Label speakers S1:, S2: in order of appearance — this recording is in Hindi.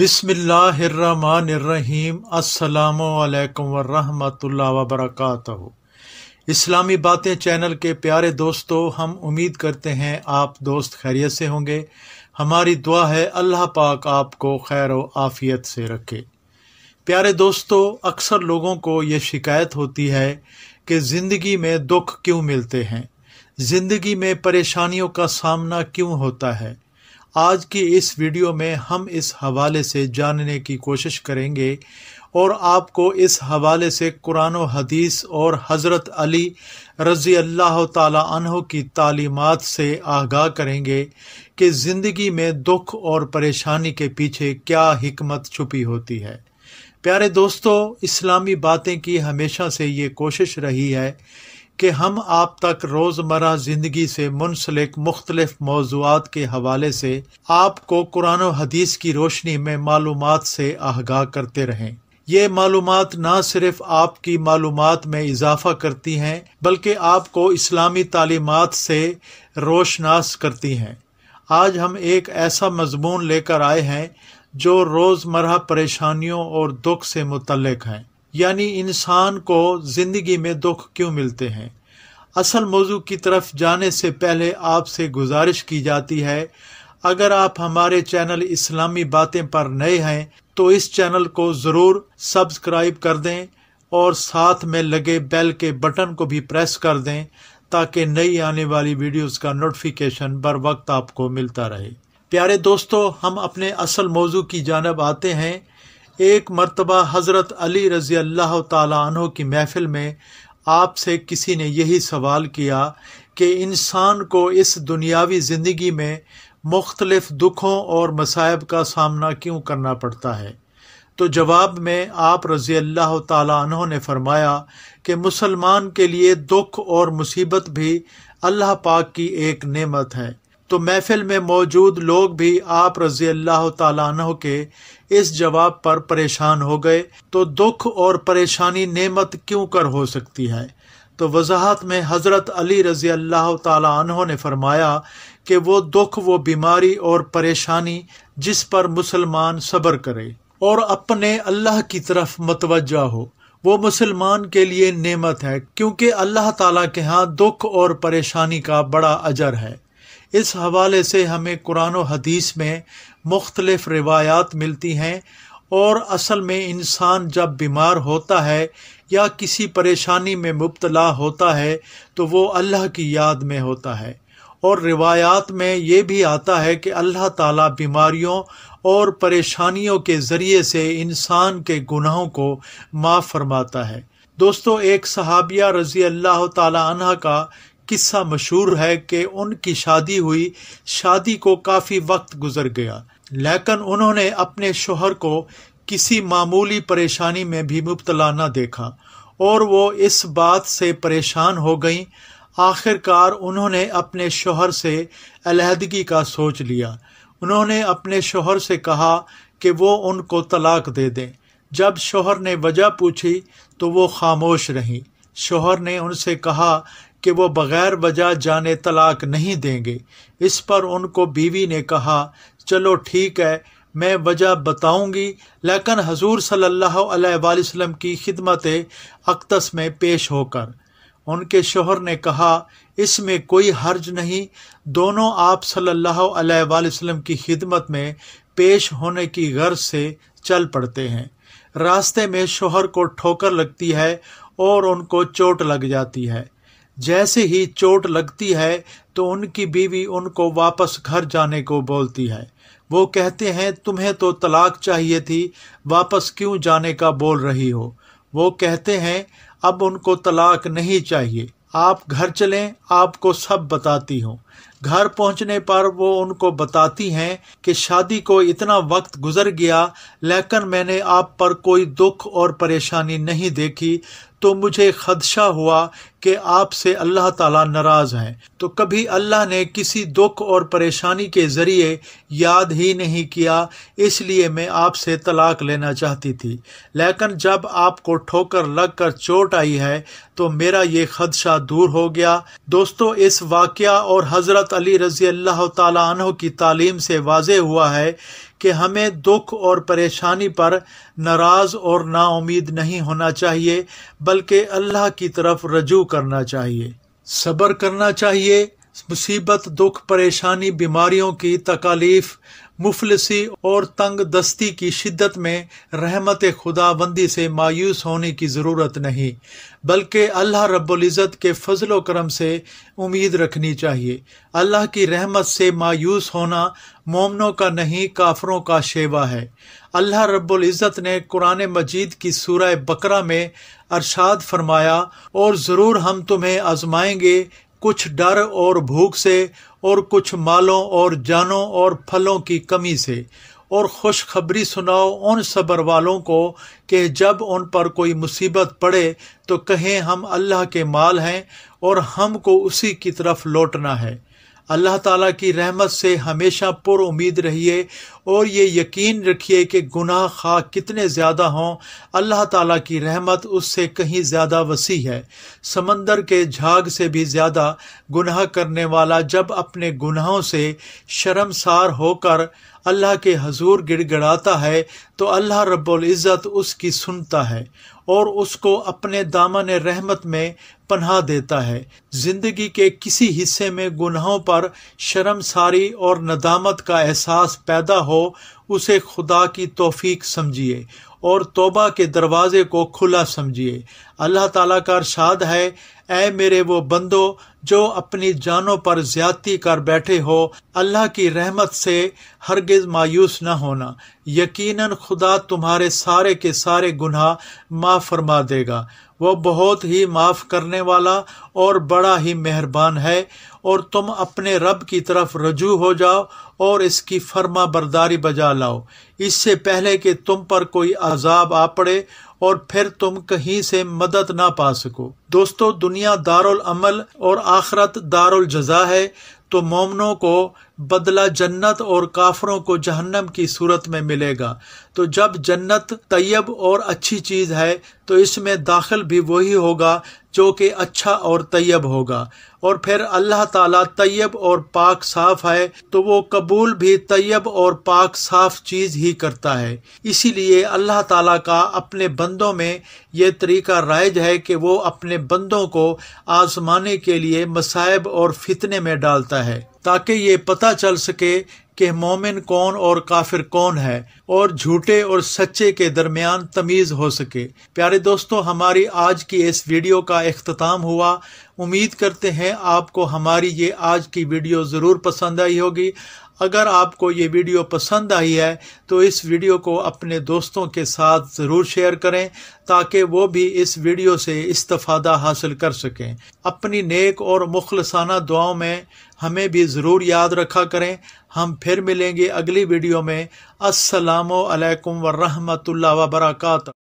S1: बिसमीम असलकम वरहमल वबरक इस्लामी बातें चैनल के प्यारे दोस्तों हम उम्मीद करते हैं आप दोस्त खैरियत से होंगे हमारी दुआ है अल्लाह पाक आपको खैर व आफ़ियत से रखे प्यारे दोस्तों अक्सर लोगों को ये शिकायत होती है कि ज़िंदगी में दुख क्यों मिलते हैं ज़िंदगी में परेशानियों का सामना क्यों होता है आज की इस वीडियो में हम इस हवाले से जानने की कोशिश करेंगे और आपको इस हवाले से कुरान हदीस और हज़रत अली रज़ी अल्लाह तहों की तालीमत से आगाह करेंगे कि ज़िंदगी में दुख और परेशानी के पीछे क्या हिकमत छुपी होती है प्यारे दोस्तों इस्लामी बातें की हमेशा से ये कोशिश रही है कि हम आप तक रोज़मर्रा ज़िंदगी से मुनसलिक मुख्तलिफ मौजूद के हवाले से आपको कुरान हदीस की रोशनी में मालूम से आगाह करते रहें ये मालूम ना सिर्फ आपकी मालूम में इजाफा करती हैं बल्कि आपको इस्लामी तालीमत से रोशनास करती हैं आज हम एक ऐसा मजमून लेकर आए हैं जो रोज़मर्रा परेशानियों और दुख से मुतलक हैं यानी इंसान को ज़िंदगी में दुख क्यों मिलते हैं असल मौजू की तरफ जाने से पहले आपसे गुजारिश की जाती है अगर आप हमारे चैनल इस्लामी बातें पर नए हैं तो इस चैनल को ज़रूर सब्सक्राइब कर दें और साथ में लगे बेल के बटन को भी प्रेस कर दें ताकि नई आने वाली वीडियोस का नोटिफिकेशन बर वक्त आपको मिलता रहे प्यारे दोस्तों हम अपने असल मौजू की जानब आते हैं एक मरतबा हज़रत अली रज़ी अल्लाह तहों की महफ़िल में आपसे किसी ने यही सवाल किया कि इंसान को इस दुनियावी ज़िंदगी में मुख्तलफ़ दुखों और मसायब का सामना क्यों करना पड़ता है तो जवाब में आप रज़ी अल्लाह तहों ने फरमाया कि मुसलमान के लिए दुख और मुसीबत भी अल्लाह पाक की एक नमत है तो महफिल में मौजूद लोग भी आप रजी अल्लाह तु के इस जवाब पर परेशान हो गए तो दुख और परेशानी नेमत क्यों कर हो सकती है तो वजाहत में हज़रत अली रजी अल्लाह तु ने फरमाया कि वो दुख वो बीमारी और परेशानी जिस पर मुसलमान सब्र करे और अपने अल्लाह की तरफ मतवजा हो वो मुसलमान के लिए नेमत है क्योंकि अल्लाह ताला के यहाँ दुख और परेशानी का बड़ा अजर है इस हवाले से हमें कुरान और हदीस में मुख्तलिफ रिवायात मिलती हैं और असल में इंसान जब बीमार होता है या किसी परेशानी में मुबतला होता है तो वो अल्लाह की याद में होता है और रिवायात में ये भी आता है कि अल्लाह ताला बीमारियों और परेशानियों के ज़रिए से इंसान के गुनाहों को माफ़ फरमाता है दोस्तों एक सहाबिया रज़ी अल्लाह तह का किस्सा मशहूर है कि उनकी शादी हुई शादी को काफ़ी वक्त गुजर गया लेकिन उन्होंने अपने शोहर को किसी मामूली परेशानी में भी मुबतला न देखा और वो इस बात से परेशान हो गई आखिरकार उन्होंने अपने शोहर से अलहदगी का सोच लिया उन्होंने अपने शोहर से कहा कि वो उनको तलाक दे दें जब शोहर ने वजह पूछी तो वो खामोश रहीं शोहर ने उनसे कहा कि वो बगैर वजह जाने तलाक नहीं देंगे इस पर उनको बीवी ने कहा चलो ठीक है मैं वजह बताऊंगी लेकिन हजूर सल्लल्लाहु अलैहि वसल्लम की खिदमत अक्तस में पेश होकर उनके शोहर ने कहा इसमें कोई हर्ज नहीं दोनों आप सल्लल्लाहु अलैहि वसल्लम की खिदमत में पेश होने की गर्ज से चल पड़ते हैं रास्ते में शोहर को ठोकर लगती है और उनको चोट लग जाती है जैसे ही चोट लगती है तो उनकी बीवी उनको वापस घर जाने को बोलती है वो कहते हैं तुम्हें तो तलाक चाहिए थी वापस क्यों जाने का बोल रही हो वो कहते हैं अब उनको तलाक नहीं चाहिए आप घर चलें आपको सब बताती हूँ घर पहुँचने पर वो उनको बताती हैं कि शादी को इतना वक्त गुजर गया लेकिन मैंने आप पर कोई दुख और परेशानी नहीं देखी तो मुझे खदशा हुआ कि आपसे अल्लाह ताला नाराज़ हैं तो कभी अल्लाह ने किसी दुख और परेशानी के ज़रिए याद ही नहीं किया इसलिए मैं आपसे तलाक लेना चाहती थी लेकिन जब आपको ठोकर लग कर चोट आई है तो मेरा ये खदशा दूर हो गया दोस्तों इस वाक़ और हज़रत अली रज़ी अल्लाह तह की तालीम से वाज हुआ है कि हमें दुख और परेशानी पर नाराज़ और नाउमीद नहीं होना चाहिए बल्कि अल्लाह की तरफ रजू करना चाहिए सब्र करना चाहिए मुसीबत दुख परेशानी बीमारियों की तकालीफ मुफलसी और तंग दस्ती की शिद्दत में रहमत खुदाबंदी से मायूस होने की ज़रूरत नहीं बल्कि अल्लाह रब्ज़त के फजल करम से उम्मीद रखनी चाहिए अल्लाह की रहमत से मायूस होना मोमनों का नहीं काफरों का शेवा है अल्लाह रब्ज़त ने कुरान मजीद की सूरह बकरा में अरशाद फरमाया और ज़रूर हम तुम्हें आजमाएंगे कुछ डर और भूख से और कुछ मालों और जानों और फलों की कमी से और खुशखबरी सुनाओ उन सब्र वालों को कि जब उन पर कोई मुसीबत पड़े तो कहें हम अल्लाह के माल हैं और हमको उसी की तरफ लौटना है अल्लाह ताला की रहमत से हमेशा पुर उम्मीद रहिए और ये यकीन रखिए कि गुनाह खा कितने ज़्यादा हों अल्लाह ताला की रहमत उससे कहीं ज़्यादा वसी है समंदर के झाग से भी ज़्यादा गुनाह करने वाला जब अपने गुनाहों से शर्मसार होकर अल्लाह के हजूर गिड़गड़ाता है तो अल्लाह रब्बुल इज़्ज़त उसकी सुनता है और उसको अपने दामन रहमत में पन्हा देता है ज़िंदगी के किसी हिस्से में गुनाहों पर शर्मसारी और नदामत का एहसास पैदा हो उसे खुदा की तोफीक समझिए और तोबा के दरवाज़े को खुला समझिए अल्लाह ताला का इरशाद है ऐ मेरे वो बंदो जो अपनी जानों पर ज्यादती कर बैठे हो अल्लाह की रहमत से हरगिज मायूस न होना यकीनन खुदा तुम्हारे सारे के सारे गुनाह माफ़ फरमा देगा वह बहुत ही माफ़ करने वाला और बड़ा ही मेहरबान है और तुम अपने रब की तरफ रजू हो जाओ और इसकी फर्मा बरदारी बजा लाओ इससे पहले कि तुम पर कोई आज़ाब आ पड़े और फिर तुम कहीं से मदद ना पा सको दोस्तों दुनिया दारुल अमल और आखरत दारुल जजा है तो मोमनों को बदला जन्नत और काफरों को जहन्नम की सूरत में मिलेगा तो जब जन्नत तयब और अच्छी चीज़ है तो इसमें दाखिल भी वही होगा जो कि अच्छा और तयब होगा और फिर अल्लाह ताला तैयब और पाक साफ है तो वो कबूल भी तयब और पाक साफ चीज़ ही करता है इसीलिए अल्लाह ताला का अपने बंदों में ये तरीका राइज है कि वो अपने बंदों को आजमाने के लिए मसायब और फितने में डालता है ताकि ये पता चल सके कि मोमिन कौन और काफिर कौन है और झूठे और सच्चे के दरमियान तमीज़ हो सके प्यारे दोस्तों हमारी आज की इस वीडियो का अख्ताम हुआ उम्मीद करते हैं आपको हमारी ये आज की वीडियो ज़रूर पसंद आई होगी अगर आपको ये वीडियो पसंद आई है तो इस वीडियो को अपने दोस्तों के साथ ज़रूर शेयर करें ताकि वो भी इस वीडियो से इस्तफादा हासिल कर सकें अपनी नेक और मुखलसाना दुआओं में हमें भी ज़रूर याद रखा करें हम फिर मिलेंगे अगली वीडियो में असलकम वरहमल वर्का